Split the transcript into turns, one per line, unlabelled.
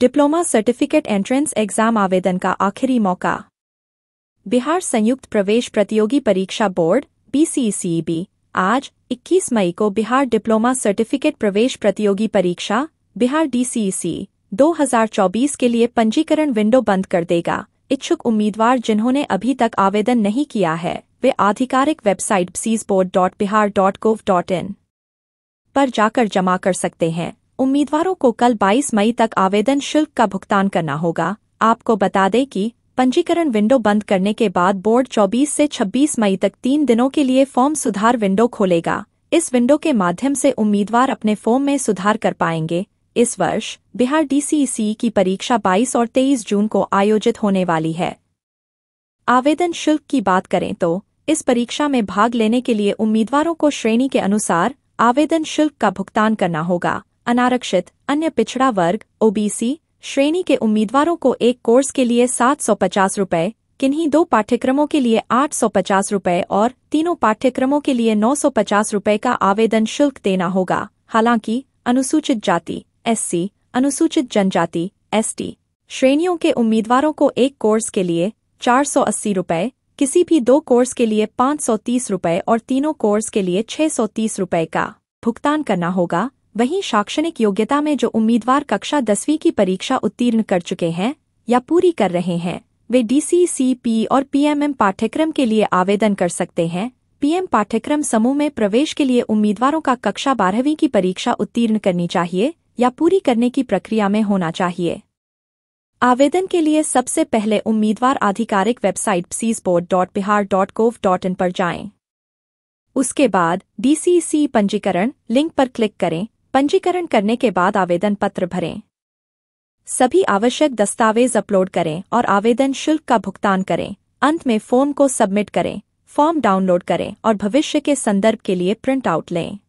Diploma certificate entrance exam आवेदन का आखिरी मौका बिहार संयुक्त प्रवेश प्रतियोगी परीक्षा बोर्ड बीसीसीबी e e आज 21 मई को बिहार डिप्लोमा सर्टिफिकेट प्रवेश प्रतियोगी परीक्षा बिहार डीसीसी e 2024 के लिए पंजीकरण विंडो बंद कर देगा इच्छुक उम्मीदवार जिन्होंने अभी तक आवेदन नहीं किया है वे आधिकारिक वेबसाइट सीज board dot Bihar dot gov dot in पर जाकर जमा कर सकते हैं उम्मीदवारों को कल 22 मई तक आवेदन शुल्क का भुगतान करना होगा आपको बता दें कि पंजीकरण विंडो बंद करने के बाद बोर्ड 24 से 26 मई तक तीन दिनों के लिए फॉर्म सुधार विंडो खोलेगा इस विंडो के माध्यम से उम्मीदवार अपने फॉर्म में सुधार कर पाएंगे इस वर्ष बिहार डीसीसी e की परीक्षा 22 और 23 जून को आयोजित होने वाली है आवेदन शुल्क की बात करें तो इस परीक्षा में भाग लेने के लिए उम्मीदवारों को श्रेणी के अनुसार आवेदन शुल्क का भुगतान करना होगा अनारक्षित अन्य पिछड़ा वर्ग ओबीसी श्रेणी के उम्मीदवारों को एक कोर्स के लिए सात सौ पचास रूपए किन्हीं दो पाठ्यक्रमों के लिए आठ सौ पचास रूपए और तीनों पाठ्यक्रमों के लिए नौ सौ पचास रूपए का आवेदन शुल्क देना होगा हालांकि अनुसूचित जाति एससी, अनुसूचित जनजाति एसटी श्रेणियों के उम्मीदवारों को एक कोर्स के लिए चार सौ अस्सी रूपए किसी भी दो कोर्स के लिए पाँच सौ तीस रूपए और तीनों कोर्स के लिए छह सौ तीस रूपए का भुगतान करना होगा वहीं शैक्षणिक योग्यता में जो उम्मीदवार कक्षा दसवीं की परीक्षा उत्तीर्ण कर चुके हैं या पूरी कर रहे हैं वे डीसीसीपी और पीएमएम पाठ्यक्रम के लिए आवेदन कर सकते हैं पीएम पाठ्यक्रम समूह में प्रवेश के लिए उम्मीदवारों का कक्षा बारहवीं की परीक्षा उत्तीर्ण करनी चाहिए या पूरी करने की प्रक्रिया में होना चाहिए आवेदन के लिए सबसे पहले उम्मीदवार आधिकारिक वेबसाइट सीज dot Bihar dot dot in पर जाएं। उसके बाद डीसीसी पंजीकरण लिंक पर क्लिक करें पंजीकरण करने के बाद आवेदन पत्र भरें सभी आवश्यक दस्तावेज अपलोड करें और आवेदन शुल्क का भुगतान करें अंत में फॉर्म को सबमिट करें फॉर्म डाउनलोड करें और भविष्य के संदर्भ के लिए प्रिंट आउट लें